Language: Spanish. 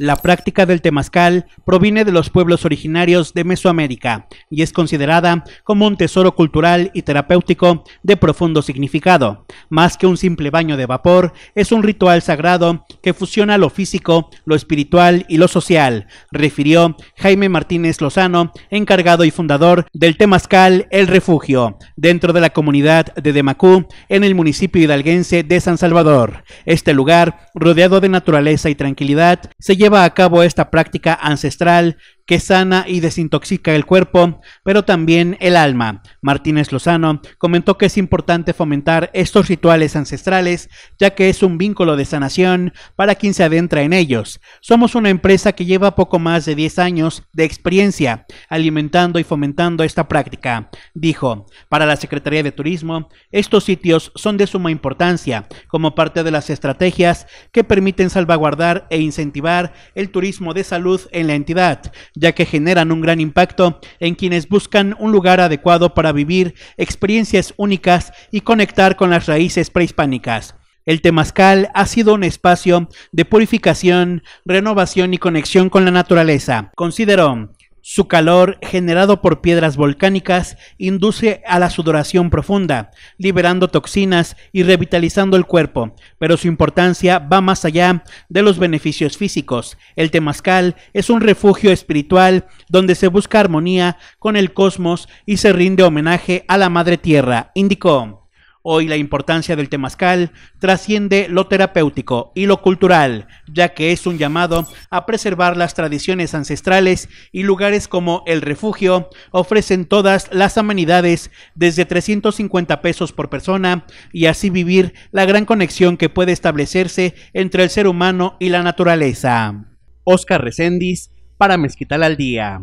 La práctica del temazcal proviene de los pueblos originarios de Mesoamérica y es considerada como un tesoro cultural y terapéutico de profundo significado. Más que un simple baño de vapor, es un ritual sagrado que fusiona lo físico, lo espiritual y lo social, refirió Jaime Martínez Lozano, encargado y fundador del temazcal El Refugio, dentro de la comunidad de Demacú, en el municipio hidalguense de San Salvador. Este lugar, rodeado de naturaleza y tranquilidad, se lleva lleva a cabo esta práctica ancestral que sana y desintoxica el cuerpo, pero también el alma. Martínez Lozano comentó que es importante fomentar estos rituales ancestrales, ya que es un vínculo de sanación para quien se adentra en ellos. Somos una empresa que lleva poco más de 10 años de experiencia alimentando y fomentando esta práctica, dijo. Para la Secretaría de Turismo, estos sitios son de suma importancia como parte de las estrategias que permiten salvaguardar e incentivar el turismo de salud en la entidad, ya que generan un gran impacto en quienes buscan un lugar adecuado para vivir experiencias únicas y conectar con las raíces prehispánicas. El temazcal ha sido un espacio de purificación, renovación y conexión con la naturaleza, Considero. Su calor, generado por piedras volcánicas, induce a la sudoración profunda, liberando toxinas y revitalizando el cuerpo, pero su importancia va más allá de los beneficios físicos. El temazcal es un refugio espiritual donde se busca armonía con el cosmos y se rinde homenaje a la Madre Tierra, indicó. Hoy la importancia del temazcal trasciende lo terapéutico y lo cultural, ya que es un llamado a preservar las tradiciones ancestrales y lugares como el refugio ofrecen todas las amenidades desde 350 pesos por persona y así vivir la gran conexión que puede establecerse entre el ser humano y la naturaleza. Oscar Recendis para Mezquital al Día.